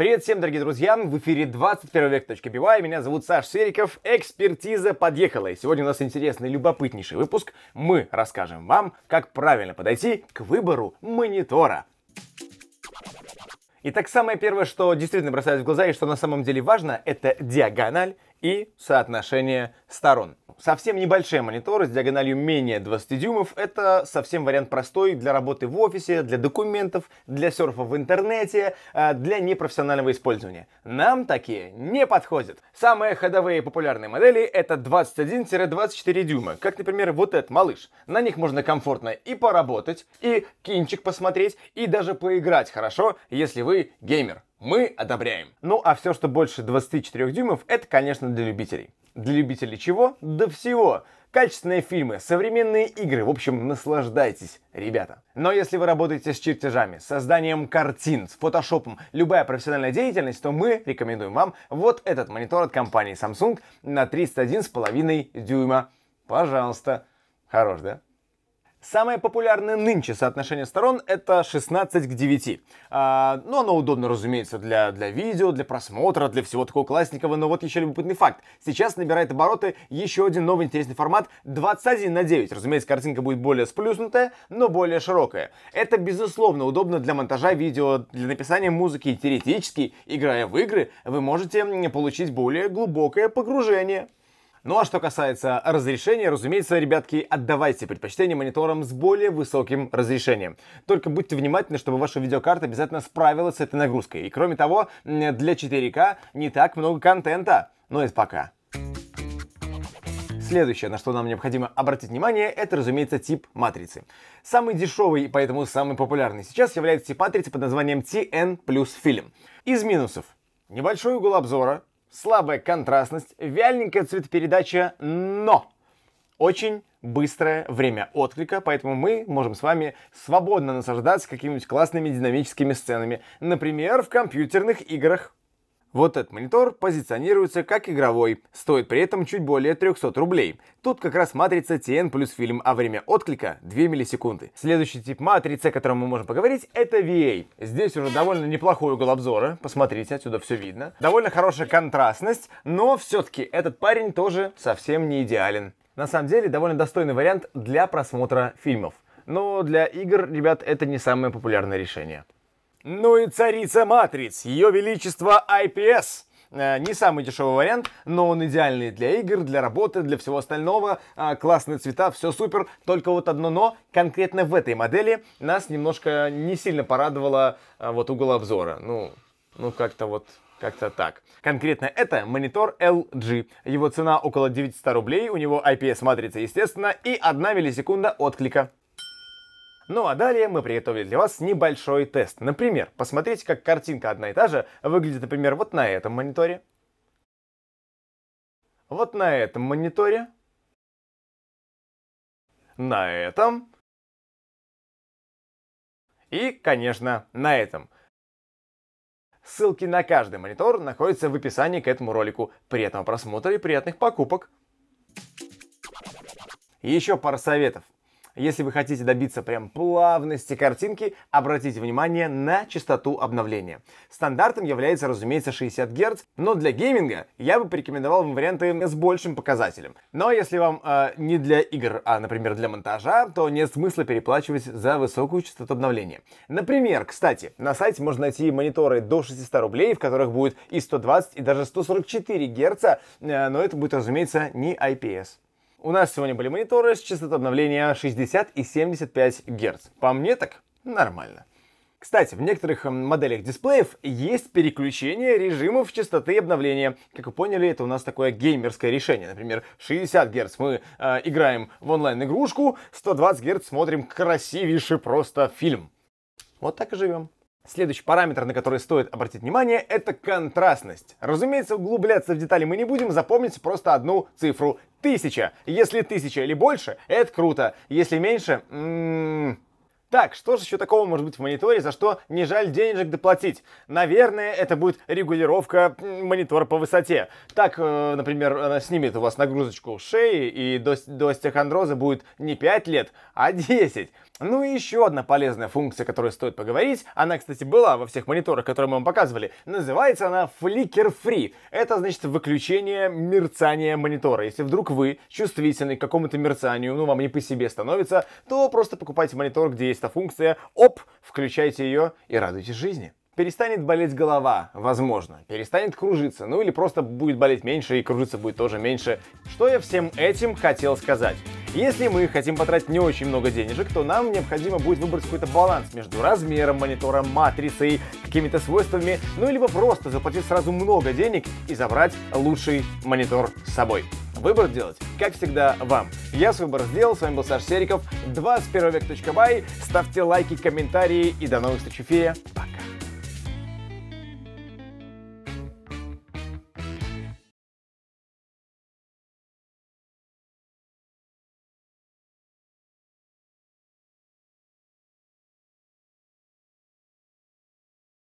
Привет всем, дорогие друзья! В эфире 21 век.by. Меня зовут Саш Сериков. Экспертиза подъехала. И сегодня у нас интересный, любопытнейший выпуск. Мы расскажем вам, как правильно подойти к выбору монитора. Итак, самое первое, что действительно бросается в глаза и что на самом деле важно, это диагональ и соотношение сторон. Совсем небольшие мониторы с диагональю менее 20 дюймов – это совсем вариант простой для работы в офисе, для документов, для серфа в интернете, э, для непрофессионального использования. Нам такие не подходят. Самые ходовые и популярные модели – это 21-24 дюйма, как, например, вот этот малыш. На них можно комфортно и поработать, и кинчик посмотреть, и даже поиграть хорошо, если вы геймер мы одобряем. Ну а все, что больше 24 дюймов, это, конечно, для любителей. Для любителей чего? Да всего. Качественные фильмы, современные игры, в общем, наслаждайтесь, ребята. Но если вы работаете с чертежами, созданием картин, с фотошопом, любая профессиональная деятельность, то мы рекомендуем вам вот этот монитор от компании Samsung на 31,5 дюйма. Пожалуйста. Хорош, да? Самое популярное нынче соотношение сторон это 16 к 9. А, ну, оно удобно, разумеется, для, для видео, для просмотра, для всего такого классникова. Но вот еще любопытный факт. Сейчас набирает обороты еще один новый интересный формат 21 на 9. Разумеется, картинка будет более сплюснутая, но более широкая. Это, безусловно, удобно для монтажа видео, для написания музыки. Теоретически, играя в игры, вы можете получить более глубокое погружение. Ну а что касается разрешения, разумеется, ребятки, отдавайте предпочтение мониторам с более высоким разрешением. Только будьте внимательны, чтобы ваша видеокарта обязательно справилась с этой нагрузкой. И кроме того, для 4К не так много контента. Но ну это пока. Следующее, на что нам необходимо обратить внимание, это, разумеется, тип матрицы. Самый дешевый и поэтому самый популярный сейчас является тип матрицы под названием TN плюс фильм. Из минусов. Небольшой угол обзора, слабая контрастность, вяленькая цветопередача, но очень быстрое время отклика, поэтому мы можем с вами свободно наслаждаться какими-нибудь классными динамическими сценами. Например, в компьютерных играх вот этот монитор позиционируется как игровой, стоит при этом чуть более 300 рублей. Тут как раз матрица TN плюс фильм, а время отклика 2 миллисекунды. Следующий тип матрицы, о котором мы можем поговорить, это VA. Здесь уже довольно неплохой угол обзора, посмотрите, отсюда все видно. Довольно хорошая контрастность, но все-таки этот парень тоже совсем не идеален. На самом деле, довольно достойный вариант для просмотра фильмов. Но для игр, ребят, это не самое популярное решение. Ну и царица матриц, ее величество IPS. Э, не самый дешевый вариант, но он идеальный для игр, для работы, для всего остального. А, классные цвета, все супер. Только вот одно но, конкретно в этой модели нас немножко не сильно порадовало э, вот угол обзора. Ну, ну как-то вот как-то так. Конкретно это монитор LG. Его цена около 900 рублей, у него IPS-матрица, естественно, и 1 миллисекунда отклика. Ну а далее мы приготовили для вас небольшой тест. Например, посмотрите, как картинка одна и та же выглядит, например, вот на этом мониторе. Вот на этом мониторе. На этом. И, конечно, на этом. Ссылки на каждый монитор находятся в описании к этому ролику. Приятного просмотра и приятных покупок! Еще пара советов. Если вы хотите добиться прям плавности картинки, обратите внимание на частоту обновления. Стандартом является, разумеется, 60 Гц, но для гейминга я бы порекомендовал вам варианты с большим показателем. Но если вам э, не для игр, а, например, для монтажа, то нет смысла переплачивать за высокую частоту обновления. Например, кстати, на сайте можно найти мониторы до 600 рублей, в которых будет и 120, и даже 144 Гц, э, но это будет, разумеется, не IPS. У нас сегодня были мониторы с частотой обновления 60 и 75 Гц. По мне так нормально. Кстати, в некоторых эм, моделях дисплеев есть переключение режимов частоты обновления. Как вы поняли, это у нас такое геймерское решение. Например, 60 Гц мы э, играем в онлайн-игрушку, 120 Гц смотрим красивейший просто фильм. Вот так и живем. Следующий параметр, на который стоит обратить внимание, это контрастность. Разумеется, углубляться в детали мы не будем, запомнить просто одну цифру. Тысяча. Если тысяча или больше, это круто. Если меньше... М-м, так, что же еще такого может быть в мониторе, за что не жаль денежек доплатить? Наверное, это будет регулировка монитора по высоте. Так, э, например, она снимет у вас нагрузочку шеи, и до, до стеохондроза будет не 5 лет, а 10. Ну и еще одна полезная функция, о которой стоит поговорить, она, кстати, была во всех мониторах, которые мы вам показывали, называется она Flicker Free. Это значит выключение мерцания монитора. Если вдруг вы чувствительны к какому-то мерцанию, ну вам не по себе становится, то просто покупайте монитор, где есть есть функция «Оп!» Включайте ее и радуйтесь жизни. Перестанет болеть голова, возможно. Перестанет кружиться, ну или просто будет болеть меньше и кружиться будет тоже меньше. Что я всем этим хотел сказать? Если мы хотим потратить не очень много денежек, то нам необходимо будет выбрать какой-то баланс между размером монитора, матрицей, какими-то свойствами, ну либо просто заплатить сразу много денег и забрать лучший монитор с собой. Выбор делать, как всегда, вам. Я свой выбор сделал, с вами был Саш Сериков, 21век.бай. Ставьте лайки, комментарии и до новых встреч в эфире.